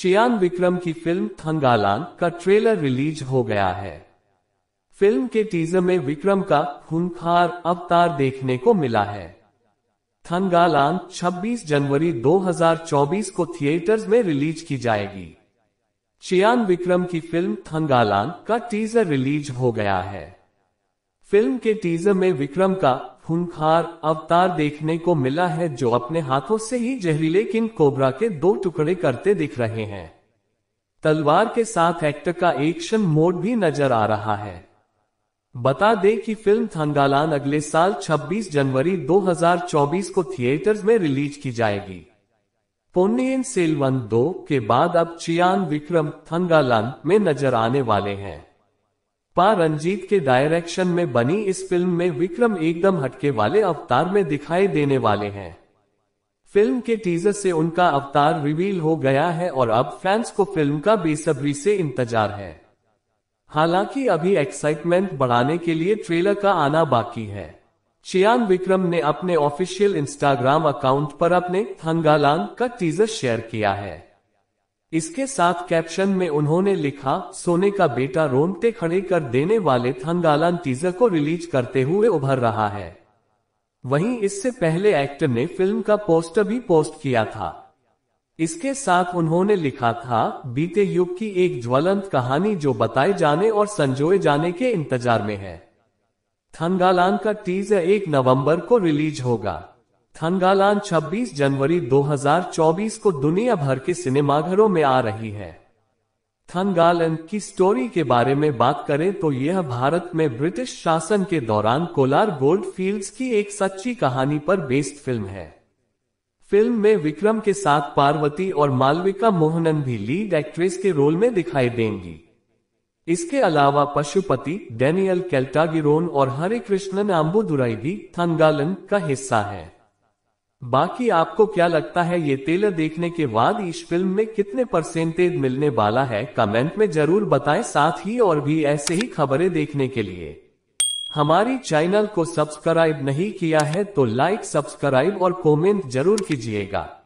चियान विक्रम की फिल्म थंगालान का trailer release हो गया है फिल्म के टीजर में विक्रम का खूनखार अवतार देखने को मिला है थंगालान 26 जनवरी 2024 को थिएटर्स में रिलीज की जाएगी चियान विक्रम की फिल्म थंगालान का टीजर रिलीज हो गया है फिल्म के टीजर में विक्रम का खूनखार अवतार देखने को मिला है जो अपने हाथों से ही जहरीले किंग कोबरा के दो टुकड़े करते दिख रहे हैं तलवार के साथ एक्टर का एक्शन मोड भी नजर आ रहा है बता दें कि फिल्म थंगालान अगले साल 26 जनवरी 2024 को थिएटर्स में रिलीज की जाएगी पोन्नियन सेलवन दो के बाद अब चियान विक्रम थंगालान में नजर आने वाले हैं पा रंजीत के डायरेक्शन में बनी इस फिल्म में विक्रम एकदम हटके वाले अवतार में दिखाई देने वाले हैं फिल्म के टीजर से उनका अवतार रिवील हो गया है और अब फैंस को फिल्म का बेसब्री से इंतजार है हालांकि अभी एक्साइटमेंट बढ़ाने के लिए ट्रेलर का आना बाकी है चियान विक्रम ने अपने ऑफिशियल इंस्टाग्राम अकाउंट पर अपने थंगालांग का टीजर शेयर किया है इसके साथ कैप्शन में उन्होंने लिखा सोने का बेटा रोमते खड़े कर देने वाले थंगालान टीजर को रिलीज करते हुए उभर रहा है वहीं इससे पहले एक्टर ने फिल्म का पोस्टर भी पोस्ट किया था इसके साथ उन्होंने लिखा था बीते युग की एक ज्वलंत कहानी जो बताए जाने और संजोए जाने के इंतजार में है थंगालान का टीजर एक नवंबर को रिलीज होगा थनगालान 26 जनवरी 2024 को दुनिया भर के सिनेमाघरों में आ रही है थनगालन की स्टोरी के बारे में बात करें तो यह भारत में ब्रिटिश शासन के दौरान कोलार गोल्ड फील्ड की एक सच्ची कहानी पर बेस्ड फिल्म है फिल्म में विक्रम के साथ पार्वती और मालविका मोहनन भी लीड एक्ट्रेस के रोल में दिखाई देंगी इसके अलावा पशुपति डेनियल कैल्टागिरोन और हरे कृष्णन आम्बुदुराई भी थनगालन का हिस्सा है बाकी आपको क्या लगता है ये ट्रेलर देखने के बाद इस फिल्म में कितने परसेंटेज मिलने वाला है कमेंट में जरूर बताएं साथ ही और भी ऐसे ही खबरें देखने के लिए हमारी चैनल को सब्सक्राइब नहीं किया है तो लाइक सब्सक्राइब और कमेंट जरूर कीजिएगा